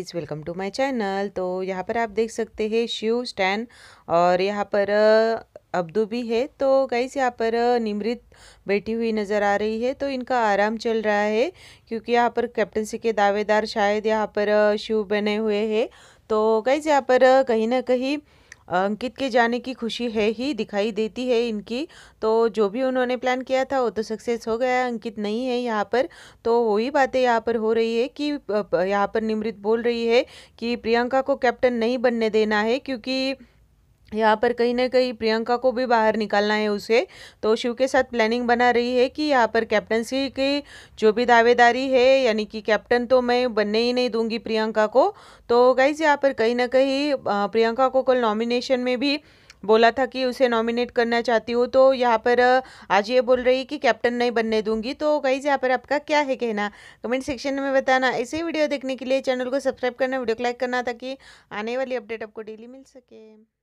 is welcome to my channel तो यहाँ पर आप देख सकते हैं शिव स्टैन और यहाँ पर अब्दू भी है तो गाइस यहाँ पर निमृत बैठी हुई नज़र आ रही है तो इनका आराम चल रहा है क्योंकि यहाँ पर कैप्टनसी के दावेदार शायद यहाँ पर शिव बने हुए हैं तो गाइस यहाँ पर कहीं ना कहीं अंकित के जाने की खुशी है ही दिखाई देती है इनकी तो जो भी उन्होंने प्लान किया था वो तो सक्सेस हो गया अंकित नहीं है यहाँ पर तो वही बातें यहाँ पर हो रही है कि यहाँ पर निमृत बोल रही है कि प्रियंका को कैप्टन नहीं बनने देना है क्योंकि यहाँ पर कहीं ना कहीं प्रियंका को भी बाहर निकालना है उसे तो शिव के साथ प्लानिंग बना रही है कि यहाँ पर कैप्टनसी की जो भी दावेदारी है यानी कि कैप्टन तो मैं बनने ही नहीं दूंगी प्रियंका को तो गाइज यहाँ पर कहीं ना कहीं प्रियंका को कल नॉमिनेशन में भी बोला था कि उसे नॉमिनेट करना चाहती हूँ तो यहाँ पर आज ये बोल रही कि कैप्टन नहीं बनने दूंगी तो गाइज यहाँ पर आपका क्या है कहना कमेंट सेक्शन में बताना ऐसे वीडियो देखने के लिए चैनल को सब्सक्राइब करना वीडियो को लाइक करना ताकि आने वाली अपडेट आपको डेली मिल सके